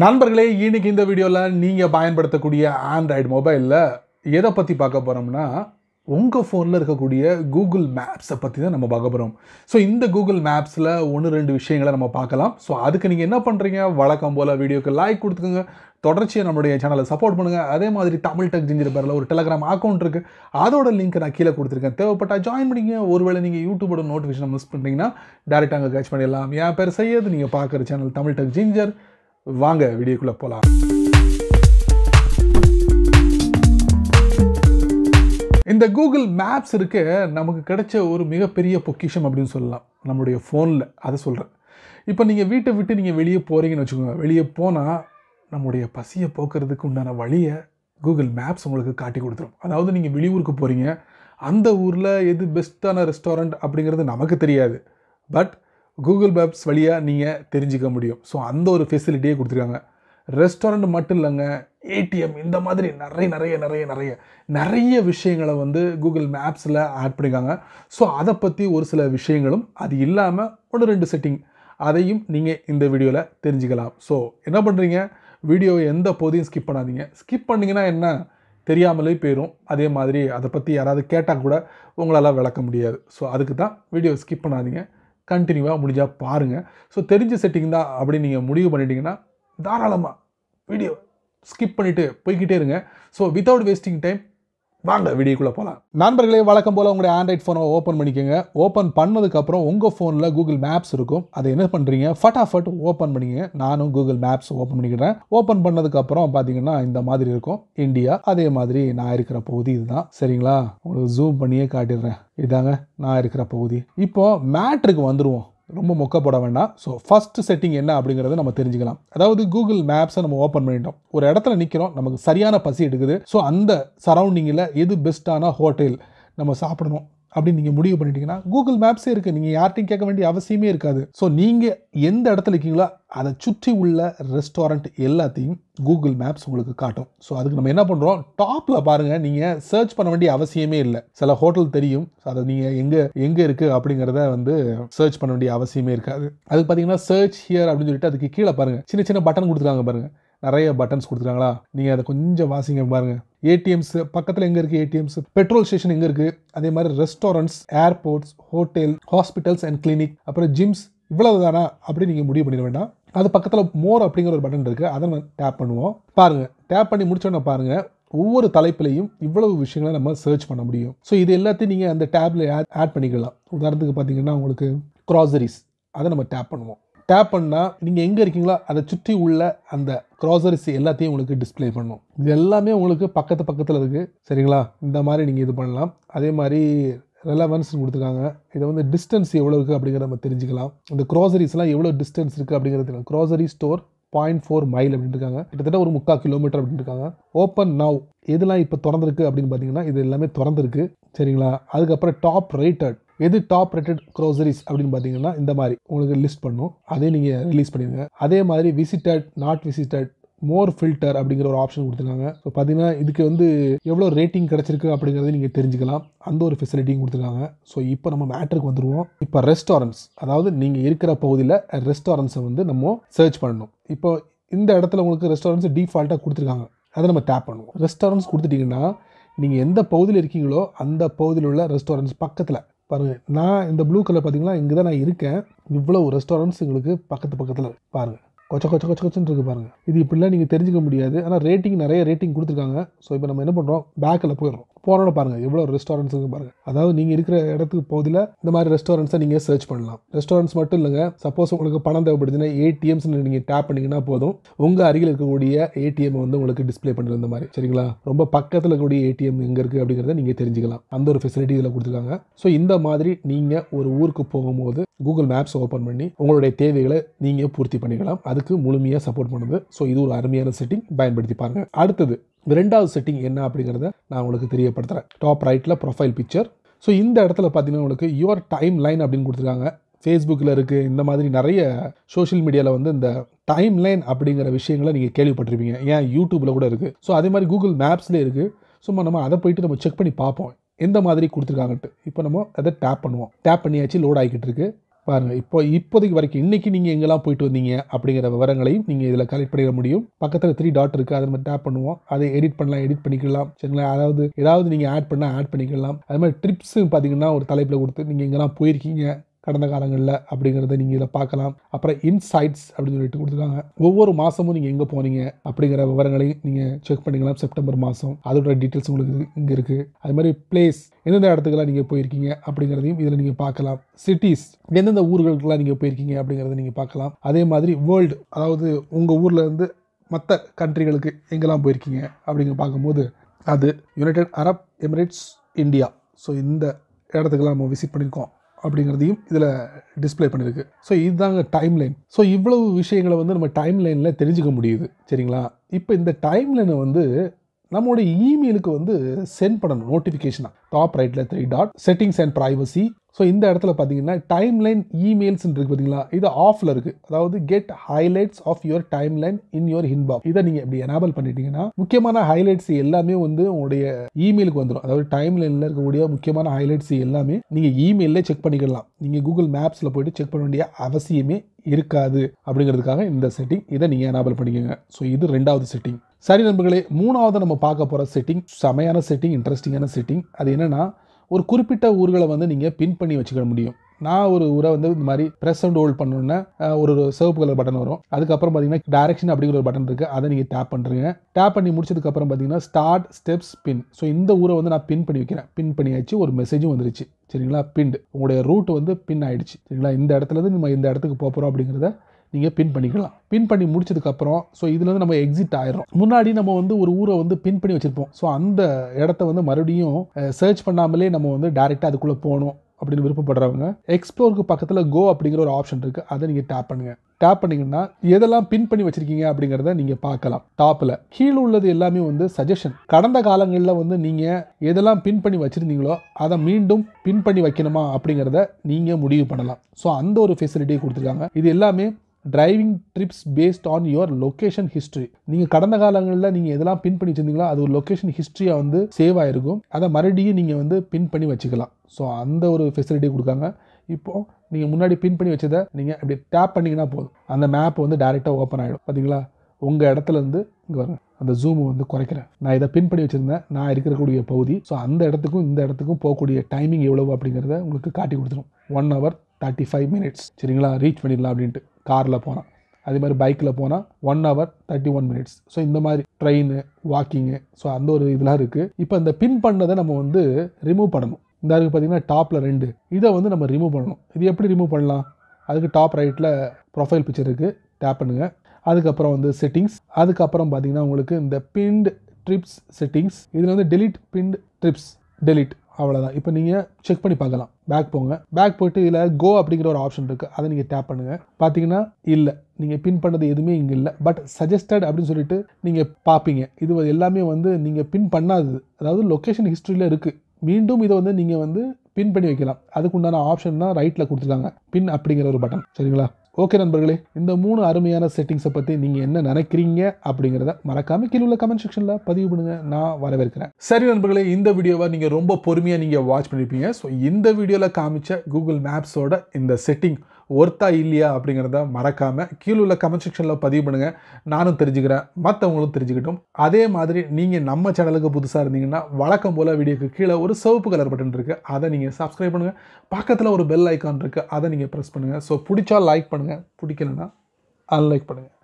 நண்பர்களே இன்றைக்கி இந்த வீடியோவில் நீங்கள் பயன்படுத்தக்கூடிய ஆண்ட்ராய்டு மொபைலில் எதை பற்றி பார்க்க போகிறோம்னா உங்கள் ஃபோனில் இருக்கக்கூடிய கூகுள் மேப்ஸை பற்றி தான் நம்ம பார்க்க போகிறோம் ஸோ இந்த கூகுள் மேப்ஸில் ஒன்று ரெண்டு விஷயங்களை நம்ம பார்க்கலாம் ஸோ அதுக்கு நீங்கள் என்ன பண்ணுறீங்க வழக்கம் போல் வீடியோக்கு லைக் கொடுத்துக்கோங்க தொடர்ச்சியாக நம்மளுடைய சேனலை சப்போர்ட் பண்ணுங்கள் அதே மாதிரி தமிழ் டெக் ஜிஞ்சர் பேரில் ஒரு டெலகிராம் அக்கௌண்ட் இருக்குது அதோட லிங்க் நான் கீழே கொடுத்துருக்கேன் தேவைப்பட்டால் ஜாயின் பண்ணிங்க ஒருவேளை நீங்கள் யூடியூபோட நோட்டிஃபிகேஷன் மிஸ் பண்ணிட்டீங்கன்னா டேரெக்டாக அங்கே கேட்ச் பண்ணிடலாம் என் பேர் செய்யது நீங்கள் பார்க்குற சேனல் தமிழ் டெக் ஜிஞ்சர் வாங்க வீடியோக்குள்ளே போகலாம் இந்த கூகுள் மேப்ஸ் இருக்க நமக்கு கிடைச்ச ஒரு மிகப்பெரிய பொக்கிஷம் அப்படின்னு சொல்லலாம் நம்மளுடைய ஃபோனில் அதை சொல்கிறேன் இப்போ நீங்கள் வீட்டை விட்டு நீங்கள் வெளியே போகிறீங்கன்னு வச்சுக்கோங்க வெளியே போனால் நம்முடைய பசியை போக்குறதுக்கு உண்டான வழியை கூகுள் மேப்ஸ் உங்களுக்கு காட்டி கொடுத்துரும் அதாவது நீங்கள் வெளியூருக்கு போகிறீங்க அந்த ஊரில் எது பெஸ்ட்டான ரெஸ்டாரண்ட் அப்படிங்கிறது நமக்கு தெரியாது பட் கூகுள் மேப்ஸ் வழியாக நீங்கள் தெரிஞ்சிக்க முடியும் ஸோ அந்த ஒரு ஃபெசிலிட்டியே கொடுத்துருக்காங்க ரெஸ்டாரண்ட் மட்டும் இல்லைங்க ஏடிஎம் இந்த மாதிரி நிறைய நிறைய நிறைய நிறைய நிறைய விஷயங்களை வந்து கூகுள் மேப்ஸில் ஆட் பண்ணியிருக்காங்க ஸோ அதை பற்றி ஒரு சில விஷயங்களும் அது இல்லாமல் ஒன்று ரெண்டு செட்டிங் அதையும் நீங்கள் இந்த வீடியோவில் தெரிஞ்சுக்கலாம் ஸோ என்ன பண்ணுறீங்க வீடியோ எந்த போதையும் ஸ்கிப் பண்ணாதீங்க ஸ்கிப் பண்ணிங்கன்னா என்ன தெரியாமலே போயிடும் அதே மாதிரி அதை பற்றி யாராவது கேட்டால் கூட உங்களால் விளக்க முடியாது ஸோ அதுக்கு தான் வீடியோ ஸ்கிப் பண்ணாதீங்க கண்டினியூவாக முடிஞ்சால் பாருங்கள் ஸோ தெரிஞ்ச செட்டிங் தான் அப்படின்னு நீங்கள் முடிவு பண்ணிட்டீங்கன்னா தாராளமாக வீடியோ ஸ்கிப் பண்ணிவிட்டு போய்கிட்டே இருங்க ஸோ வித்தவுட் வேஸ்டிங் டைம் வாங்க வீடியோக்குள்ளே போகலாம் நண்பர்களே வழக்கம் போல் உங்களுடைய ஆண்ட்ராய்ட் ஃபோனை ஓப்பன் பண்ணிக்கோங்க ஓப்பன் பண்ணதுக்கப்புறம் உங்கள் ஃபோனில் கூகுள் மேப்ஸ் இருக்கும் அதை என்ன பண்ணுறீங்க ஃபட்டாஃபட் ஓப்பன் பண்ணிக்கங்க நானும் கூகுள் மேப்ஸ் ஓப்பன் பண்ணிக்கிறேன் ஓப்பன் பண்ணதுக்கப்புறம் பார்த்தீங்கன்னா இந்த மாதிரி இருக்கும் இந்தியா அதே மாதிரி நான் இருக்கிற பகுதி இதுதான் சரிங்களா உங்களுக்கு ஜூம் பண்ணியே காட்டிடுறேன் இதாங்க நான் இருக்கிற பகுதி இப்போ மேட்ருக்கு வந்துடுவோம் ரொம்ப மொக்கப்பட வேண்டாம் ஸோ ஃபஸ்ட் செட்டிங் என்ன அப்படிங்கிறத நம்ம தெரிஞ்சுக்கலாம் அதாவது கூகுள் மேப்ஸை நம்ம ஓப்பன் பண்ணிட்டோம் ஒரு இடத்துல நிற்கிறோம் நமக்கு சரியான பசி எடுக்குது ஸோ அந்த சரௌண்டிங்கில் எது பெஸ்ட்டான ஹோட்டல் நம்ம சாப்பிடணும் அப்படின்னு நீங்கள் முடிவு பண்ணிட்டீங்கன்னா கூகுள் மேப்ஸே இருக்குது நீங்கள் யார்ட்டையும் கேட்க வேண்டிய அவசியமே இருக்காது ஸோ நீங்கள் எந்த இடத்துல இருக்கீங்களோ அதை சுற்றி உள்ள ரெஸ்டாரண்ட் எல்லாத்தையும் கூகுள் மேப்ஸ் உங்களுக்கு காட்டும் ஸோ அதுக்கு நம்ம என்ன பண்ணுறோம் டாப்பில் பாருங்கள் நீங்கள் சர்ச் பண்ண வேண்டிய அவசியமே இல்லை சில ஹோட்டல் தெரியும் அதை நீங்கள் எங்கே எங்கே இருக்குது அப்படிங்கிறத வந்து சர்ச் பண்ண வேண்டிய அவசியமே இருக்காது அதுக்கு பார்த்தீங்கன்னா சர்ச் ஹியர் அப்படின்னு சொல்லிட்டு அதுக்கு கீழே பாருங்கள் சின்ன சின்ன பட்டன் கொடுத்துருக்காங்க பாருங்கள் நிறைய பட்டன்ஸ் கொடுத்துருக்காங்களா நீங்கள் அதை கொஞ்சம் வாசிங்க பாருங்கள் ஏடிஎம்ஸ் பக்கத்தில் எங்கே இருக்குது ஏடிஎம்ஸ் பெட்ரோல் ஸ்டேஷன் எங்கே இருக்குது அதே மாதிரி restaurants airports hotel hospitals and clinic அப்புறம் ஜிம்ஸ் இவ்வளவு தானா அப்படின்னு நீங்கள் முடிவு பண்ணிட வேண்டாம் அது பக்கத்தில் மோர் அப்படிங்கிற ஒரு பட்டன் இருக்குது அதை நம்ம டேப் பண்ணுவோம் பாருங்கள் டேப் பண்ணி முடிச்சோன்னே பாருங்கள் ஒவ்வொரு தலைப்புலையும் இவ்வளவு விஷயங்களை நம்ம சர்ச் பண்ண முடியும் ஸோ இது எல்லாத்தையும் நீங்கள் அந்த டேப்பில் ஆட் ஆட் பண்ணிக்கலாம் உதாரணத்துக்கு பார்த்தீங்கன்னா உங்களுக்கு க்ராசரிஸ் அதை நம்ம டேப் பண்ணுவோம் டேப் பண்ணால் நீங்கள் எங்கே இருக்கீங்களோ அதை சுற்றி உள்ள அந்த க்ராசரிஸ் எல்லாத்தையும் உங்களுக்கு டிஸ்பிளே பண்ணும் இது எல்லாமே உங்களுக்கு பக்கத்து பக்கத்தில் இருக்குது சரிங்களா இந்த மாதிரி நீங்கள் இது பண்ணலாம் அதே மாதிரி ரெலவன்ஸ் கொடுத்துருக்காங்க இதை வந்து டிஸ்டன்ஸ் எவ்வளோ இருக்குது அப்படிங்கிறத நம்ம தெரிஞ்சுக்கலாம் இந்த க்ராசரிஸ்லாம் எவ்வளோ டிஸ்டன்ஸ் இருக்குது அப்படிங்கிறது grocery store point four mile அப்படின்னு இருக்காங்க கிட்டத்தட்ட ஒரு முக்கால் கிலோமீட்டர் அப்படின்னு இருக்காங்க ஓப்பன் நவ் எதெல்லாம் இப்போ திறந்துருக்கு அப்படின்னு பார்த்தீங்கன்னா இது எல்லாமே திறந்துருக்கு சரிங்களா அதுக்கப்புறம் டாப் ரேட்டட் எது டாப் ரேட்டட் க்ரோசரிஸ் அப்படின்னு பார்த்தீங்கன்னா இந்த மாதிரி உங்களுக்கு லிஸ்ட் பண்ணும் அதே நீங்கள் ரிலீஸ் பண்ணிடுங்க அதே மாதிரி visited not visited more filter அப்படிங்கிற ஒரு ஆப்ஷன் கொடுத்துருக்காங்க ஸோ பார்த்தீங்கன்னா இதுக்கு வந்து எவ்வளோ ரேட்டிங் கிடச்சிருக்கு அப்படிங்கிறத நீங்கள் தெரிஞ்சுக்கலாம் அந்த ஒரு ஃபெசிலிட்டியும் கொடுத்துருக்காங்க ஸோ இப்போ நம்ம மேட்டருக்கு வந்துடுவோம் இப்போ ரெஸ்டாரண்ட்ஸ் அதாவது நீங்கள் இருக்கிற பகுதியில் ரெஸ்டாரண்ட்ஸை வந்து நம்ம சர்ச் பண்ணணும் இப்போ இந்த இடத்துல உங்களுக்கு ரெஸ்டாரண்ட்ஸ் டிஃபால்ட்டாக கொடுத்துருக்காங்க அதை நம்ம டேப் பண்ணுவோம் ரெஸ்டாரண்ட்ஸ் கொடுத்துட்டிங்கன்னா நீங்கள் எந்த பகுதியில் இருக்கீங்களோ அந்த பகுதியில் உள்ள ரெஸ்டாரண்ட்ஸ் பக்கத்தில் பாருங்கள் நான் இந்த ப்ளூ கலர் பார்த்தீங்கன்னா இங்கே தான் நான் இருக்கேன் இவ்வளோ ரெஸ்டாரண்ட்ஸ் எங்களுக்கு பக்கத்து பக்கத்தில் பாருங்கள் கொச்ச கொச்ச கொச்ச கொச்சன்னு இருக்குது பாருங்கள் இது இப்படிலாம் நீங்கள் தெரிஞ்சுக்க முடியாது ஆனால் ரேட்டிங் நிறைய ரேட்டிங் கொடுத்துருக்காங்க ஸோ இப்போ நம்ம என்ன பண்ணுறோம் பேக்கில் போயிடுறோம் போனோட பாருங்கள் எவ்வளோ ரெஸ்டாரண்ட்ஸ் இருக்கு பாருங்கள் அதாவது நீங்கள் இருக்கிற இடத்துக்கு போதில் இந்த மாதிரி ரெஸ்டாரண்ட்ஸை நீங்கள் சர்ச் பண்ணலாம் ரெஸ்டாரண்ட்ஸ் மட்டும் இல்லைங்க சப்போஸ் உங்களுக்கு பணம் தேவைப்படுதுன்னா ஏடிஎம்ஸ் நீங்கள் டேப் பண்ணிங்கன்னா போதும் உங்கள் அருகில் இருக்கக்கூடிய ஏடிஎம் வந்து உங்களுக்கு டிஸ்பிளே பண்ணுறது இந்த மாதிரி சரிங்களா ரொம்ப பக்கத்தில் இருக்கக்கூடிய ஏடிஎம் எங்கே இருக்குது அப்படிங்கிறத நீங்கள் தெரிஞ்சுக்கலாம் அந்த ஒரு ஃபெசிலிட்டி இதில் கொடுத்துருக்காங்க ஸோ இந்த மாதிரி நீங்கள் ஒரு ஊருக்கு போகும்போது கூகுள் மேப்ஸ் ஓப்பன் பண்ணி உங்களுடைய தேவைகளை நீங்கள் பூர்த்தி பண்ணிக்கலாம் அது அதுக்கு முழுமையாக சப்போர்ட் பண்ணுது ஸோ இது ஒரு அருமையான செட்டிங் பயன்படுத்தி பாருங்கள் அடுத்தது ரெண்டாவது செட்டிங் என்ன அப்படிங்கிறத நான் உங்களுக்கு தெரியப்படுத்துகிறேன் டாப் ரைட்டில் ப்ரொஃபைல் பிக்சர் ஸோ இந்த இடத்துல பார்த்தீங்கன்னா உங்களுக்கு யுவர் டைம் லைன் அப்படின்னு கொடுத்துருக்காங்க ஃபேஸ்புக்கில் இருக்குது இந்த மாதிரி நிறைய சோஷியல் மீடியாவில் வந்து இந்த டைம் லைன் அப்படிங்கிற விஷயங்களை நீங்கள் கேள்விப்பட்டிருப்பீங்க ஏன் யூடியூப்பில் கூட இருக்குது ஸோ அதே மாதிரி கூகுள் மேப்ஸ்லேயே இருக்குது சும்மா நம்ம அதை போயிட்டு நம்ம செக் பண்ணி பார்ப்போம் எந்த மாதிரி கொடுத்துருக்காங்கன்ட்டு இப்போ நம்ம அதை டேப் பண்ணுவோம் டேப் பண்ணியாச்சு லோட் ஆகிக்கிட்டு இருக்குது பாருங்கள் இப்போ இப்போதைக்கு வரைக்கும் இன்றைக்கி நீங்கள் எங்கெல்லாம் போயிட்டு வந்தீங்க அப்படிங்கிற விவரங்களையும் நீங்கள் இதில் கலெக்ட் பண்ணிட முடியும் பக்கத்தில் த்ரீ டாட் இருக்குது அதை மாதிரி டேப் பண்ணுவோம் அதை எடிட் பண்ணலாம் எடிட் பண்ணிக்கலாம் சரிங்களா அதாவது ஏதாவது நீங்கள் ஆட் பண்ணால் ஆட் பண்ணிக்கலாம் அது மாதிரி ட்ரிப்ஸும் பார்த்தீங்கன்னா ஒரு தலைப்பில் கொடுத்து நீங்கள் எங்கெல்லாம் போயிருக்கீங்க கடந்த காலங்களில் அப்படிங்கிறத நீங்கள் இதில் பார்க்கலாம் அப்புறம் இன்சைட்ஸ் அப்படின்னு சொல்லிட்டு கொடுத்துருக்காங்க ஒவ்வொரு மாதமும் நீங்கள் எங்கே போனீங்க அப்படிங்கிற விவரங்களையும் நீங்கள் செக் பண்ணிக்கலாம் செப்டம்பர் மாதம் அதோட டீட்டெயில்ஸ் உங்களுக்கு இங்கே இருக்குது அது மாதிரி பிளேஸ் எந்தெந்த இடத்துக்குலாம் நீங்கள் போயிருக்கீங்க அப்படிங்கிறதையும் இதில் நீங்கள் பார்க்கலாம் சிட்டிஸ் எந்தெந்த ஊர்களுக்கெல்லாம் நீங்கள் போயிருக்கீங்க அப்படிங்கிறத நீங்கள் பார்க்கலாம் அதே மாதிரி வேர்ல்டு அதாவது உங்கள் ஊரில் இருந்து மற்ற கண்ட்ரிகளுக்கு எங்கெல்லாம் போயிருக்கீங்க அப்படிங்கிற பார்க்கும்போது அது United Arab Emirates India so இந்த இடத்துக்கெல்லாம் நம்ம விசிட் பண்ணியிருக்கோம் அப்படிங்கிறதையும் இதில் டிஸ்பிளே பண்ணியிருக்கு ஸோ இதுதாங்க டைம் லைன் ஸோ இவ்வளவு விஷயங்களை வந்து நம்ம டைம் லைனில் தெரிஞ்சுக்க முடியுது சரிங்களா இப்போ இந்த டைம் லைனை வந்து நம்மளுடைய இமெயிலுக்கு வந்து சென்ட் பண்ணணும் நோட்டிஃபிகேஷனாக டாப் ரைட்டில் three dot settings and privacy so இந்த இடத்துல பார்த்தீங்கன்னா டைம் லைன் இமெயில்ஸ் இருக்குது பார்த்தீங்களா இது ஆஃபில் இருக்குது அதாவது get highlights of your timeline in your inbox இதை நீங்கள் இப்படி எனேபிள் பண்ணிட்டீங்கன்னா முக்கியமான ஹைலைட்ஸ் எல்லாமே வந்து உங்களுடைய இமெயிலுக்கு வந்துடும் அதாவது டைம் லைனில் இருக்கக்கூடிய முக்கியமான ஹைலைட்ஸ் எல்லாமே நீங்கள் இமெயிலே செக் பண்ணிக்கலாம் நீங்கள் கூகுள் மேப்ஸில் போயிட்டு செக் பண்ண வேண்டிய அவசியமே இருக்காது அப்படிங்கிறதுக்காக இந்த செட்டிங் இதை நீங்கள் எனேபிள் பண்ணிக்கோங்க ஸோ இது ரெண்டாவது செட்டிங் சரி நண்பர்களே மூணாவது நம்ம பார்க்க போகிற செட்டிங் செமையான செட்டிங் இன்ட்ரெஸ்டிங்கான செட்டிங் அது என்னென்னா ஒரு குறிப்பிட்ட ஊர்களை வந்து நீங்கள் பின் பண்ணி வச்சுக்க முடியும் நான் ஒரு ஊரை வந்து இந்த மாதிரி ப்ரெஸ் அண்ட் ஹோல்ட் பண்ணணுன்னா ஒரு சிவப்பு கலர் பட்டன் வரும் அதுக்கப்புறம் பார்த்தீங்கன்னா டேரக்ஷன் அப்படிங்கிற ஒரு பட்டன் இருக்குது அதை நீங்கள் டேப் பண்ணுறீங்க டேப் பண்ணி முடிச்சதுக்கப்புறம் பார்த்தீங்கன்னா ஸ்டார்ட் ஸ்டெப்ஸ் பின் ஸோ இந்த ஊரை வந்து நான் பின் பண்ணி வைக்கிறேன் பின் பண்ணியாச்சு ஒரு மெசேஜும் வந்துருச்சு சரிங்களா பின்டு உங்களுடைய ரூட் வந்து பின் ஆயிடுச்சு சரிங்களா இந்த இடத்துல இருந்து நம்ம இந்த இடத்துக்கு போகிறோம் அப்படிங்கிறத நீங்கள் பின் பண்ணிக்கலாம் பின் பண்ணி முடிச்சதுக்கப்புறம் ஸோ இதுலேருந்து நம்ம எக்ஸிட் ஆயிடும் முன்னாடி நம்ம வந்து ஒரு ஊரை வந்து பின் பண்ணி வச்சுருப்போம் ஸோ அந்த இடத்த வந்து மறுபடியும் சர்ச் பண்ணாமலே நம்ம வந்து டேரெக்டாக அதுக்குள்ளே போகணும் அப்படின்னு விருப்பப்படுறவங்க எக்ஸ்ப்ளோருக்கு பக்கத்தில் கோ அப்படிங்கிற ஒரு ஆப்ஷன் இருக்குது அதை நீங்கள் டேப் பண்ணுங்கள் டேப் பண்ணிங்கன்னா எதெல்லாம் பின் பண்ணி வச்சுருக்கீங்க அப்படிங்கிறத நீங்கள் பார்க்கலாம் டாப்பில் கீழே உள்ளது எல்லாமே வந்து சஜஷன் கடந்த காலங்களில் வந்து நீங்கள் எதெல்லாம் பின் பண்ணி வச்சுருந்தீங்களோ அதை மீண்டும் பின் பண்ணி வைக்கணுமா அப்படிங்கிறத நீங்கள் முடிவு பண்ணலாம் ஸோ அந்த ஒரு ஃபெசிலிட்டியை கொடுத்துருக்காங்க இது எல்லாமே driving trips based on your location history நீங்கள் கடந்த காலங்களில் நீங்கள் எதெல்லாம் பின் பண்ணி வச்சுருந்தீங்களோ அது ஒரு லொக்கேஷன் ஹிஸ்ட்ரியாக வந்து சேவ் ஆகிருக்கும் அதை மறுபடியும் நீங்கள் வந்து பின் பண்ணி வச்சுக்கலாம் ஸோ அந்த ஒரு ஃபெசிலிட்டி கொடுக்காங்க இப்போது நீங்கள் முன்னாடி பின் பண்ணி வச்சதை நீங்கள் அப்படி டேப் பண்ணிங்கன்னா போதும் அந்த மேப் வந்து டேரெக்டாக ஓப்பன் ஆகிடும் பார்த்தீங்களா உங்கள் இடத்துலேருந்து இங்கே வருங்க அந்த ஜூமை வந்து குறைக்கிறேன் நான் இதை பின் பண்ணி வச்சுருந்தேன் நான் இருக்கக்கூடிய பகுதி ஸோ அந்த இடத்துக்கும் இந்த இடத்துக்கும் போகக்கூடிய டைமிங் எவ்வளவு அப்படிங்கிறத உங்களுக்கு காட்டி கொடுத்துரும் one hour thirty five minutes சரிங்களா ரீச் பண்ணிடலாம் அப்படின்ட்டு காரில் போனால் அதே மாதிரி பைக்கில் போனால் one hour thirty one minutes so இந்த மாதிரி ட்ரெயின் வாக்கிங்கு ஸோ அந்த ஒரு இதெல்லாம் இருக்குது இப்போ இந்த பின் பண்ணதை நம்ம வந்து ரிமூவ் பண்ணணும் இந்த இருக்கு பார்த்தீங்கன்னா டாப்பில் ரெண்டு இதை வந்து நம்ம ரிமூவ் பண்ணணும் இது எப்படி ரிமூவ் பண்ணலாம் அதுக்கு டாப் ரைட்டில் ப்ரொஃபைல் பிக்சர் இருக்குது டேப் பண்ணுங்கள் அதுக்கப்புறம் வந்து செட்டிங்ஸ் அதுக்கப்புறம் பார்த்தீங்கன்னா உங்களுக்கு இந்த பின்ட் ட்ரிப்ஸ் செட்டிங்ஸ் இதில் வந்து டெலிட் பின்ட் ட்ரிப்ஸ் டெலிட் அவ்வளோதான் இப்போ நீங்கள் செக் பண்ணி பார்க்கலாம் பேக் போங்க பேக் போயிட்டு இதில் கோ அப்படிங்கிற ஒரு ஆப்ஷன் இருக்குது அதை நீங்கள் டேப் பண்ணுங்கள் பார்த்தீங்கன்னா இல்லை நீங்கள் பின் பண்ணது எதுவுமே இங்கே இல்லை பட் சஜஸ்டட் அப்படின்னு சொல்லிட்டு நீங்கள் பார்ப்பீங்க இது எல்லாமே வந்து நீங்கள் பின் பண்ணாதது அதாவது லொக்கேஷன் ஹிஸ்ட்ரியில் இருக்குது மீண்டும் இதை வந்து நீங்கள் வந்து பின் பண்ணி வைக்கலாம் அதுக்குண்டான ஆப்ஷன் தான் ரைட்டில் கொடுத்துருக்காங்க பின் அப்படிங்கிற ஒரு பட்டன் சரிங்களா ஓகே நண்பர்களே இந்த மூணு அருமையான செட்டிங்ஸை பற்றி நீங்கள் என்ன நினைக்கிறீங்க அப்படிங்கிறத மறக்காமல் கீழே உள்ள கமெண்ட் செக்ஷனில் பதிவு பண்ணுங்கள் நான் வரவேற்கிறேன் சரி நண்பர்களே இந்த வீடியோவை நீங்கள் ரொம்ப பொறுமையாக நீங்கள் வாட்ச் பண்ணியிருப்பீங்க ஸோ இந்த வீடியோவில் காமிச்ச கூகுள் மேப்ஸோட இந்த செட்டிங் ஒர்த்தா இல்லையா அப்படிங்கிறத மறக்காமல் கீழே உள்ள கமெண்ட் செக்ஷனில் பதிவு பண்ணுங்கள் நானும் தெரிஞ்சுக்கிறேன் மற்றவங்களும் தெரிஞ்சுக்கிட்டும் அதே மாதிரி நீங்கள் நம்ம சேனலுக்கு புதுசாக இருந்தீங்கன்னா வழக்கம் போல் வீடியோக்கு கீழே ஒரு சிவப்பு கலர் பட்டன் இருக்குது அதை நீங்கள் சப்ஸ்கிரைப் பண்ணுங்கள் பக்கத்தில் ஒரு பெல் ஐக்கான் இருக்குது அதை நீங்கள் ப்ரெஸ் பண்ணுங்கள் ஸோ பிடிச்சா லைக் பண்ணுங்கள் பிடிக்கலன்னா அன்லைக் பண்ணுங்கள்